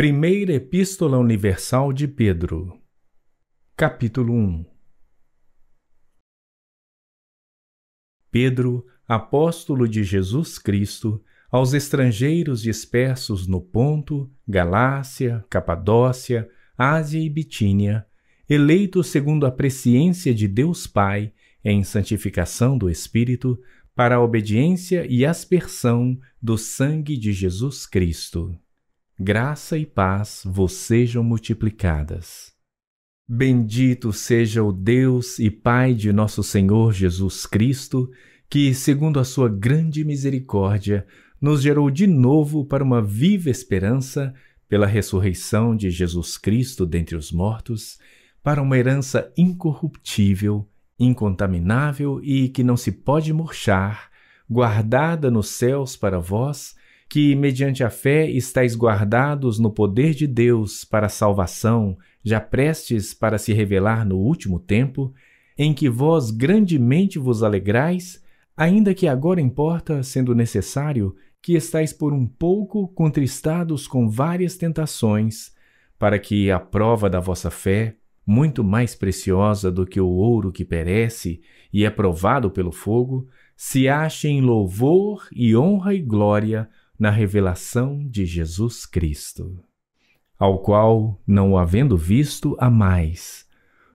Primeira Epístola Universal de Pedro, capítulo 1 Pedro, apóstolo de Jesus Cristo, aos estrangeiros dispersos no Ponto, Galácia, Capadócia, Ásia e Bitínia, eleito segundo a presciência de Deus Pai, em santificação do Espírito, para a obediência e aspersão do sangue de Jesus Cristo graça e paz vos sejam multiplicadas. Bendito seja o Deus e Pai de nosso Senhor Jesus Cristo, que, segundo a sua grande misericórdia, nos gerou de novo para uma viva esperança pela ressurreição de Jesus Cristo dentre os mortos, para uma herança incorruptível, incontaminável e que não se pode murchar, guardada nos céus para vós que, mediante a fé, estáis guardados no poder de Deus para a salvação, já prestes para se revelar no último tempo, em que vós grandemente vos alegrais, ainda que agora importa, sendo necessário, que estáis por um pouco contristados com várias tentações, para que a prova da vossa fé, muito mais preciosa do que o ouro que perece e é provado pelo fogo, se ache em louvor e honra e glória na revelação de Jesus Cristo, ao qual, não o havendo visto, amais,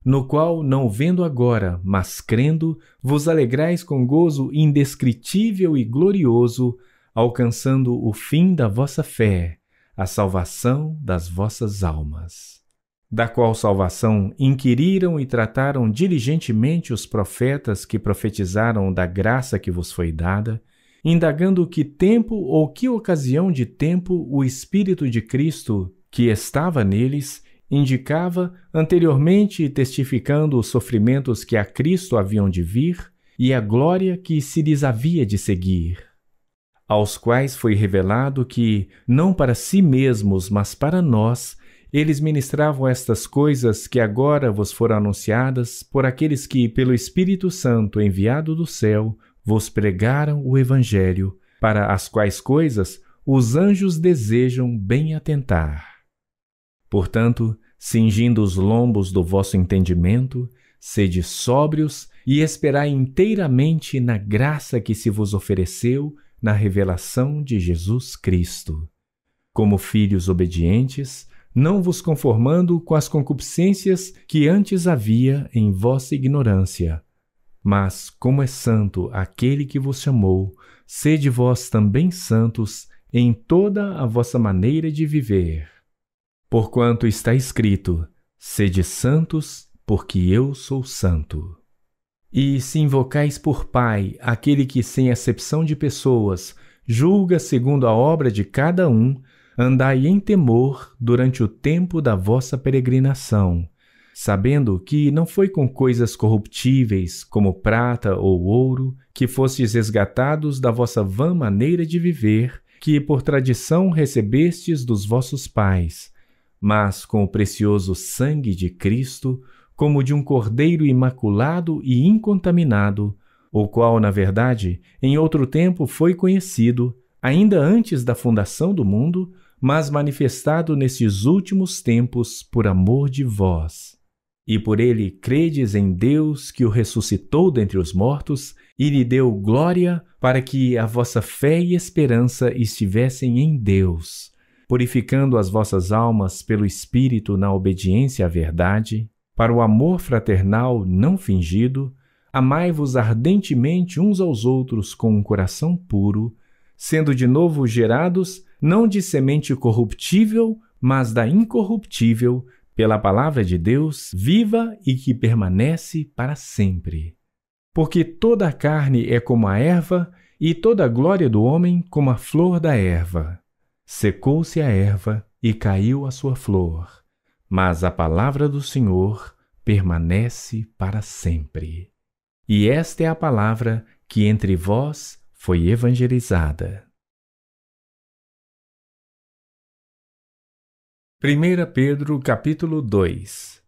no qual, não vendo agora, mas crendo, vos alegrais com gozo indescritível e glorioso, alcançando o fim da vossa fé, a salvação das vossas almas. Da qual salvação inquiriram e trataram diligentemente os profetas que profetizaram da graça que vos foi dada, indagando que tempo ou que ocasião de tempo o Espírito de Cristo, que estava neles, indicava anteriormente testificando os sofrimentos que a Cristo haviam de vir e a glória que se lhes havia de seguir. Aos quais foi revelado que, não para si mesmos, mas para nós, eles ministravam estas coisas que agora vos foram anunciadas por aqueles que, pelo Espírito Santo enviado do céu, vos pregaram o Evangelho, para as quais coisas os anjos desejam bem atentar. Portanto, cingindo os lombos do vosso entendimento, sede sóbrios e esperai inteiramente na graça que se vos ofereceu na revelação de Jesus Cristo. Como filhos obedientes, não vos conformando com as concupiscências que antes havia em vossa ignorância, mas, como é santo aquele que vos chamou, sede vós também santos em toda a vossa maneira de viver. Porquanto está escrito: Sede santos, porque eu sou santo. E se invocais por Pai aquele que, sem acepção de pessoas, julga segundo a obra de cada um, andai em temor durante o tempo da vossa peregrinação sabendo que não foi com coisas corruptíveis, como prata ou ouro, que fostes resgatados da vossa vã maneira de viver, que por tradição recebestes dos vossos pais, mas com o precioso sangue de Cristo, como de um cordeiro imaculado e incontaminado, o qual, na verdade, em outro tempo foi conhecido, ainda antes da fundação do mundo, mas manifestado nesses últimos tempos por amor de vós e por ele credes em Deus que o ressuscitou dentre os mortos e lhe deu glória para que a vossa fé e esperança estivessem em Deus, purificando as vossas almas pelo Espírito na obediência à verdade, para o amor fraternal não fingido, amai-vos ardentemente uns aos outros com um coração puro, sendo de novo gerados não de semente corruptível, mas da incorruptível, pela palavra de Deus, viva e que permanece para sempre. Porque toda a carne é como a erva, e toda a glória do homem como a flor da erva. Secou-se a erva e caiu a sua flor, mas a palavra do Senhor permanece para sempre. E esta é a palavra que entre vós foi evangelizada. 1 Pedro capítulo 2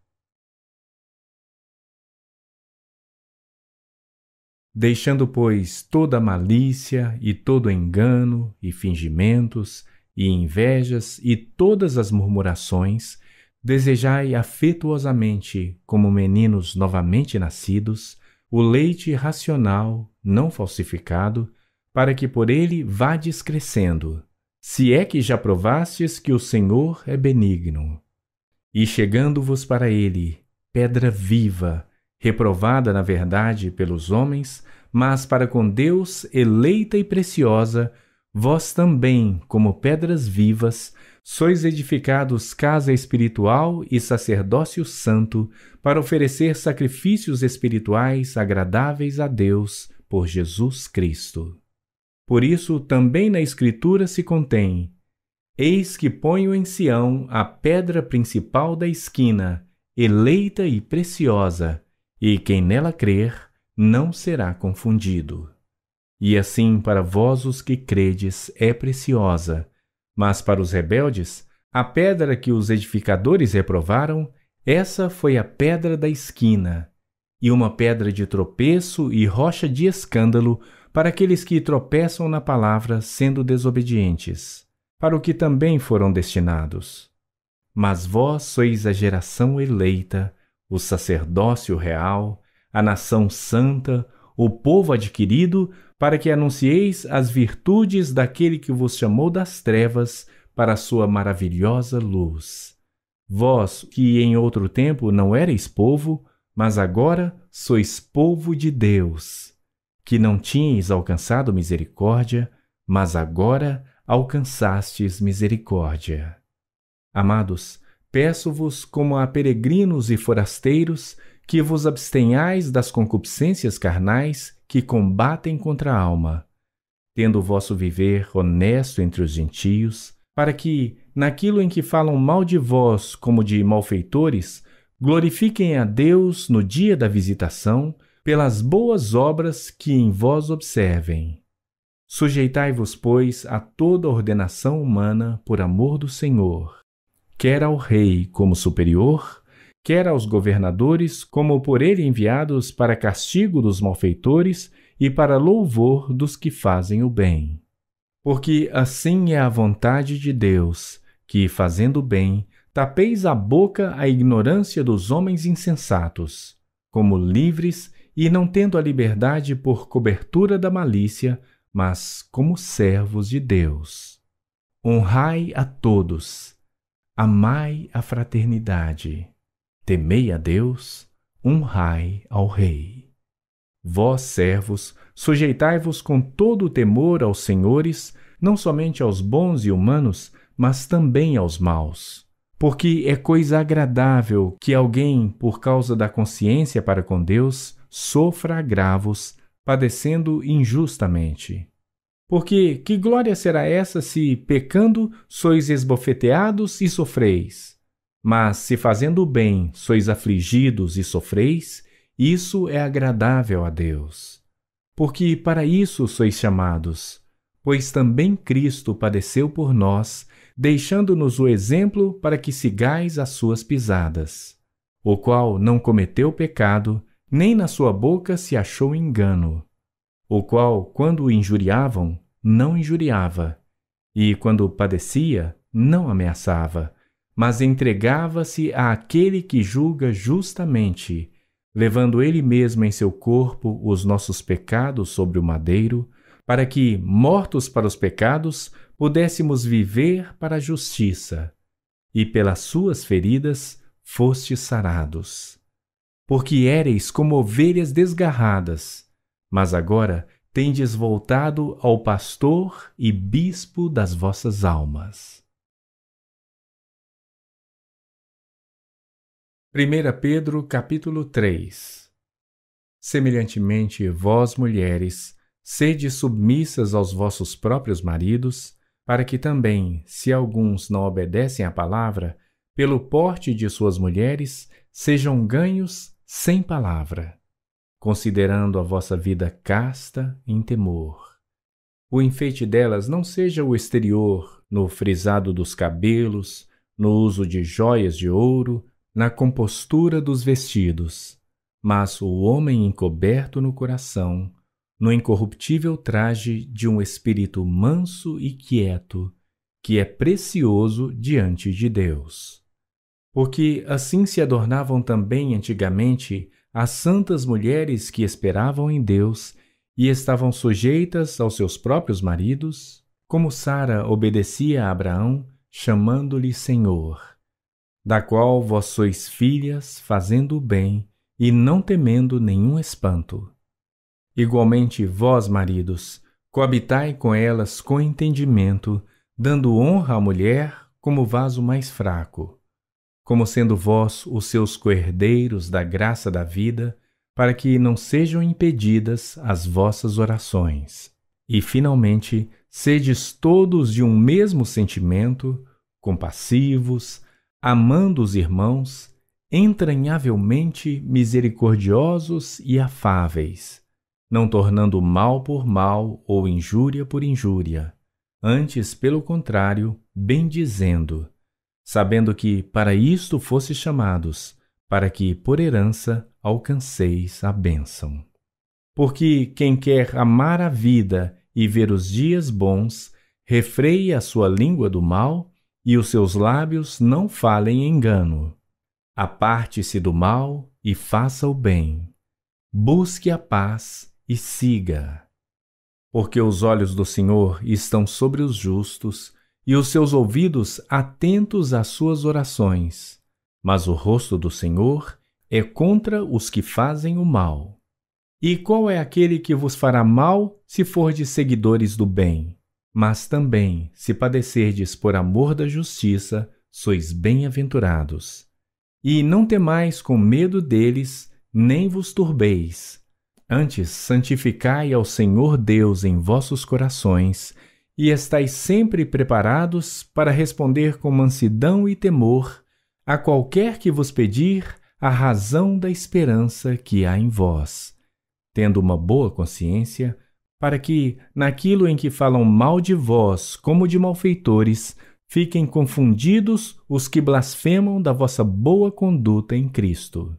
Deixando, pois, toda malícia e todo engano e fingimentos e invejas e todas as murmurações, desejai afetuosamente, como meninos novamente nascidos, o leite racional, não falsificado, para que por ele vades crescendo se é que já provastes que o Senhor é benigno. E chegando-vos para ele, pedra viva, reprovada na verdade pelos homens, mas para com Deus eleita e preciosa, vós também, como pedras vivas, sois edificados casa espiritual e sacerdócio santo, para oferecer sacrifícios espirituais agradáveis a Deus por Jesus Cristo. Por isso, também na Escritura se contém: Eis que ponho em Sião a pedra principal da esquina, eleita e preciosa, e quem nela crer não será confundido. E assim, para vós os que credes, é preciosa, mas para os rebeldes, a pedra que os edificadores reprovaram, essa foi a pedra da esquina, e uma pedra de tropeço e rocha de escândalo para aqueles que tropeçam na palavra sendo desobedientes, para o que também foram destinados. Mas vós sois a geração eleita, o sacerdócio real, a nação santa, o povo adquirido, para que anuncieis as virtudes daquele que vos chamou das trevas para a sua maravilhosa luz. Vós, que em outro tempo não erais povo, mas agora sois povo de Deus que não tinhais alcançado misericórdia, mas agora alcançastes misericórdia. Amados, peço-vos, como a peregrinos e forasteiros, que vos abstenhais das concupiscências carnais que combatem contra a alma, tendo o vosso viver honesto entre os gentios, para que, naquilo em que falam mal de vós como de malfeitores, glorifiquem a Deus no dia da visitação pelas boas obras que em vós observem. Sujeitai-vos, pois, a toda ordenação humana por amor do Senhor, quer ao Rei como superior, quer aos governadores como por ele enviados para castigo dos malfeitores e para louvor dos que fazem o bem. Porque assim é a vontade de Deus, que, fazendo o bem, tapeis a boca à ignorância dos homens insensatos, como livres e não tendo a liberdade por cobertura da malícia, mas como servos de Deus. Honrai a todos, amai a fraternidade, temei a Deus, honrai ao Rei. Vós, servos, sujeitai-vos com todo o temor aos senhores, não somente aos bons e humanos, mas também aos maus. Porque é coisa agradável que alguém, por causa da consciência para com Deus, sofra agravos, padecendo injustamente. Porque que glória será essa se, pecando, sois esbofeteados e sofreis? Mas se fazendo o bem sois afligidos e sofreis, isso é agradável a Deus. Porque para isso sois chamados, pois também Cristo padeceu por nós, deixando-nos o exemplo para que sigais as suas pisadas, o qual não cometeu pecado, nem na sua boca se achou engano, o qual, quando o injuriavam, não injuriava, e quando padecia, não ameaçava, mas entregava-se àquele que julga justamente, levando ele mesmo em seu corpo os nossos pecados sobre o madeiro, para que, mortos para os pecados, pudéssemos viver para a justiça, e pelas suas feridas foste sarados porque éreis como ovelhas desgarradas, mas agora tendes voltado ao pastor e bispo das vossas almas. 1 Pedro capítulo 3 Semelhantemente, vós, mulheres, sede submissas aos vossos próprios maridos, para que também, se alguns não obedecem à palavra, pelo porte de suas mulheres, sejam ganhos sem palavra, considerando a vossa vida casta em temor. O enfeite delas não seja o exterior, no frisado dos cabelos, no uso de joias de ouro, na compostura dos vestidos, mas o homem encoberto no coração, no incorruptível traje de um espírito manso e quieto, que é precioso diante de Deus porque assim se adornavam também antigamente as santas mulheres que esperavam em Deus e estavam sujeitas aos seus próprios maridos, como Sara obedecia a Abraão, chamando-lhe Senhor, da qual vós sois filhas, fazendo o bem e não temendo nenhum espanto. Igualmente vós, maridos, coabitai com elas com entendimento, dando honra à mulher como vaso mais fraco como sendo vós os seus coerdeiros da graça da vida, para que não sejam impedidas as vossas orações. E, finalmente, sedes todos de um mesmo sentimento, compassivos, amando os irmãos, entranhavelmente misericordiosos e afáveis, não tornando mal por mal ou injúria por injúria, antes, pelo contrário, bendizendo, sabendo que para isto fosse chamados, para que por herança alcanceis a bênção. Porque quem quer amar a vida e ver os dias bons, refreie a sua língua do mal e os seus lábios não falem engano. Aparte-se do mal e faça o bem. Busque a paz e siga. Porque os olhos do Senhor estão sobre os justos e os seus ouvidos atentos às suas orações. Mas o rosto do Senhor é contra os que fazem o mal. E qual é aquele que vos fará mal se fordes seguidores do bem? Mas também, se padecerdes por amor da justiça, sois bem-aventurados. E não temais com medo deles, nem vos turbeis. Antes, santificai ao Senhor Deus em vossos corações e estais sempre preparados para responder com mansidão e temor a qualquer que vos pedir a razão da esperança que há em vós, tendo uma boa consciência, para que, naquilo em que falam mal de vós como de malfeitores, fiquem confundidos os que blasfemam da vossa boa conduta em Cristo.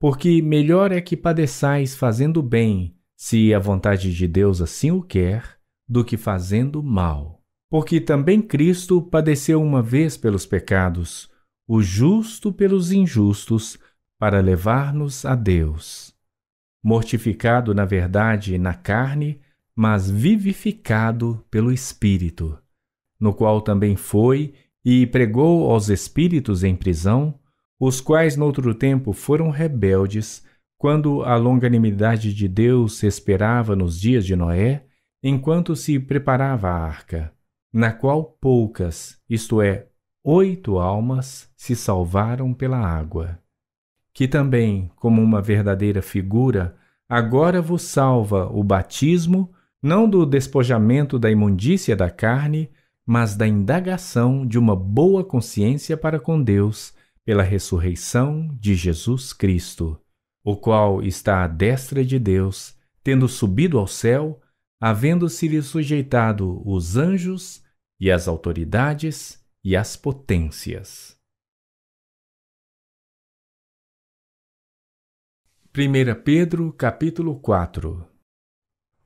Porque melhor é que padeçais fazendo bem, se a vontade de Deus assim o quer, do que fazendo mal. Porque também Cristo padeceu uma vez pelos pecados, o justo pelos injustos, para levar-nos a Deus. Mortificado, na verdade, na carne, mas vivificado pelo Espírito, no qual também foi e pregou aos espíritos em prisão, os quais noutro tempo foram rebeldes, quando a longanimidade de Deus esperava nos dias de Noé, enquanto se preparava a arca, na qual poucas, isto é, oito almas, se salvaram pela água. Que também, como uma verdadeira figura, agora vos salva o batismo, não do despojamento da imundícia da carne, mas da indagação de uma boa consciência para com Deus pela ressurreição de Jesus Cristo, o qual está à destra de Deus, tendo subido ao céu havendo-se-lhe sujeitado os anjos e as autoridades e as potências. 1 Pedro capítulo 4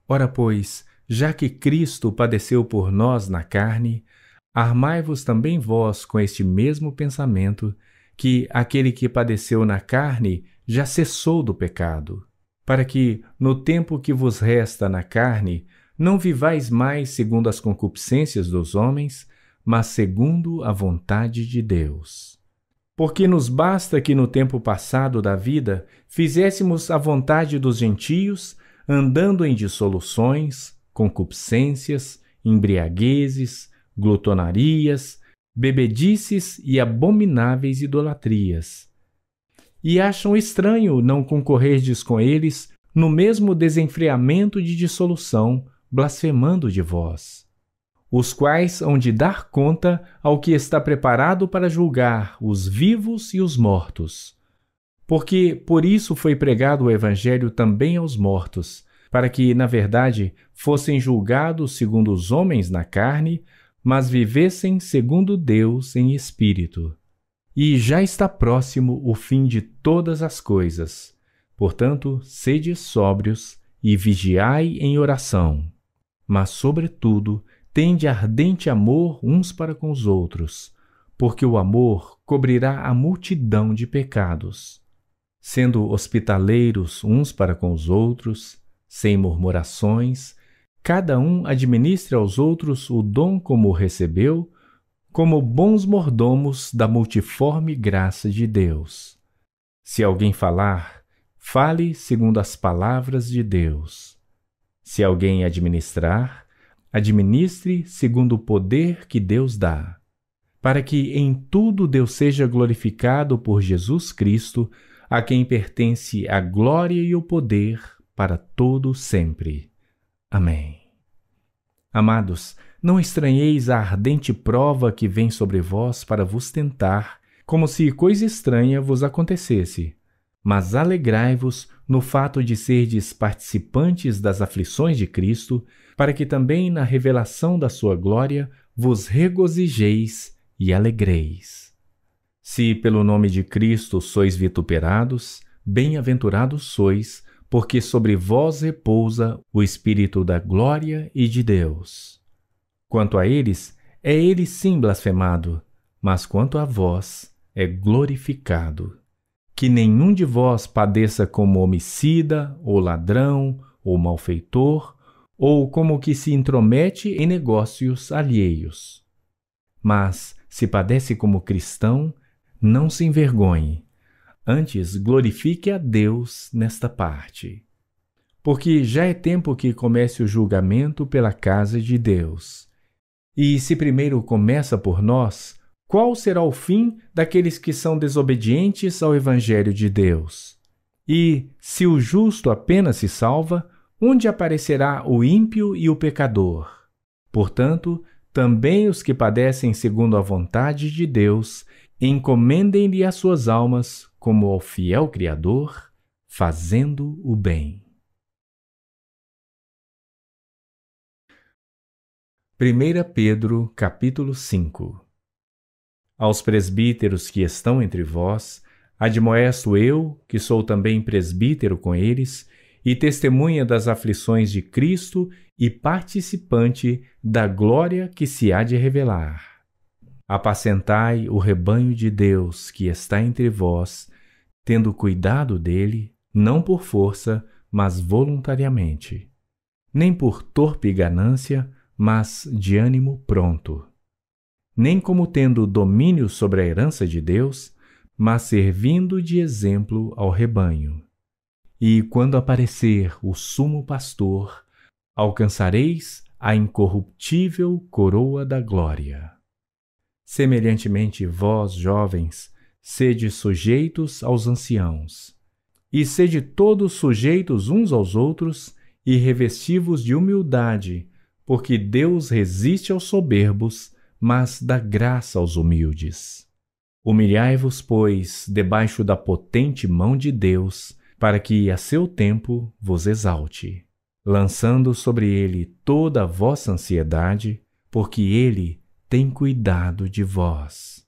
Ora, pois, já que Cristo padeceu por nós na carne, armai-vos também vós com este mesmo pensamento, que aquele que padeceu na carne já cessou do pecado para que, no tempo que vos resta na carne, não vivais mais segundo as concupiscências dos homens, mas segundo a vontade de Deus. Porque nos basta que no tempo passado da vida fizéssemos a vontade dos gentios, andando em dissoluções, concupiscências, embriaguezes, glutonarias, bebedices e abomináveis idolatrias e acham estranho não concorrerdes com eles no mesmo desenfreamento de dissolução, blasfemando de vós. Os quais hão de dar conta ao que está preparado para julgar os vivos e os mortos. Porque por isso foi pregado o Evangelho também aos mortos, para que, na verdade, fossem julgados segundo os homens na carne, mas vivessem segundo Deus em espírito. E já está próximo o fim de todas as coisas. Portanto, sede sóbrios e vigiai em oração. Mas, sobretudo, tende ardente amor uns para com os outros, porque o amor cobrirá a multidão de pecados. Sendo hospitaleiros uns para com os outros, sem murmurações, cada um administre aos outros o dom como o recebeu como bons mordomos da multiforme graça de Deus. Se alguém falar, fale segundo as palavras de Deus. Se alguém administrar, administre segundo o poder que Deus dá, para que em tudo Deus seja glorificado por Jesus Cristo, a quem pertence a glória e o poder para todo sempre. Amém. Amados, não estranheis a ardente prova que vem sobre vós para vos tentar, como se coisa estranha vos acontecesse. Mas alegrai-vos no fato de serdes participantes das aflições de Cristo, para que também na revelação da sua glória vos regozijeis e alegreis. Se pelo nome de Cristo sois vituperados, bem-aventurados sois, porque sobre vós repousa o Espírito da glória e de Deus. Quanto a eles, é ele sim blasfemado, mas quanto a vós, é glorificado. Que nenhum de vós padeça como homicida, ou ladrão, ou malfeitor, ou como que se intromete em negócios alheios. Mas, se padece como cristão, não se envergonhe, antes glorifique a Deus nesta parte. Porque já é tempo que comece o julgamento pela casa de Deus. E se primeiro começa por nós, qual será o fim daqueles que são desobedientes ao Evangelho de Deus? E se o justo apenas se salva, onde aparecerá o ímpio e o pecador? Portanto, também os que padecem segundo a vontade de Deus, encomendem-lhe as suas almas como ao fiel Criador, fazendo o bem. 1 Pedro, capítulo 5 Aos presbíteros que estão entre vós, admoesto eu, que sou também presbítero com eles, e testemunha das aflições de Cristo e participante da glória que se há de revelar. Apacentai o rebanho de Deus que está entre vós, tendo cuidado dele, não por força, mas voluntariamente, nem por torpe ganância, mas de ânimo pronto. Nem como tendo domínio sobre a herança de Deus, mas servindo de exemplo ao rebanho. E quando aparecer o sumo pastor, alcançareis a incorruptível coroa da glória. Semelhantemente, vós, jovens, sede sujeitos aos anciãos, e sede todos sujeitos uns aos outros, e revestivos de humildade, porque Deus resiste aos soberbos, mas dá graça aos humildes. Humilhai-vos, pois, debaixo da potente mão de Deus, para que a seu tempo vos exalte, lançando sobre ele toda a vossa ansiedade, porque ele tem cuidado de vós.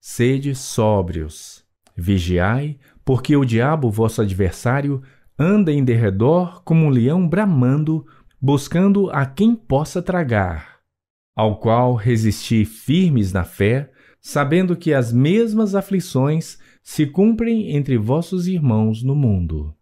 Sede sóbrios, vigiai, porque o diabo, vosso adversário, anda em derredor como um leão bramando, buscando a quem possa tragar, ao qual resisti firmes na fé, sabendo que as mesmas aflições se cumprem entre vossos irmãos no mundo.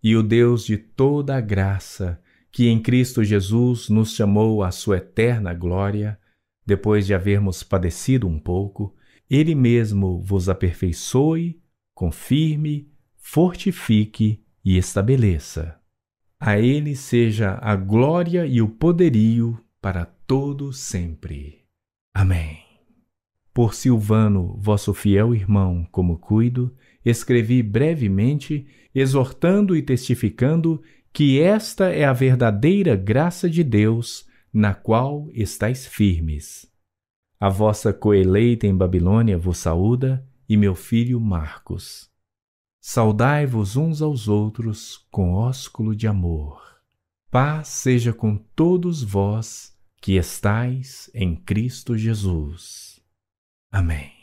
E o Deus de toda a graça, que em Cristo Jesus nos chamou à sua eterna glória, depois de havermos padecido um pouco, ele mesmo vos aperfeiçoe, confirme, fortifique e estabeleça. A ele seja a glória e o poderio para todo sempre. Amém. Por Silvano, vosso fiel irmão, como cuido, escrevi brevemente, exortando e testificando que esta é a verdadeira graça de Deus, na qual estais firmes. A vossa coeleita em Babilônia vos saúda, e meu filho Marcos. Saudai-vos uns aos outros com ósculo de amor. Paz seja com todos vós que estais em Cristo Jesus. Amém.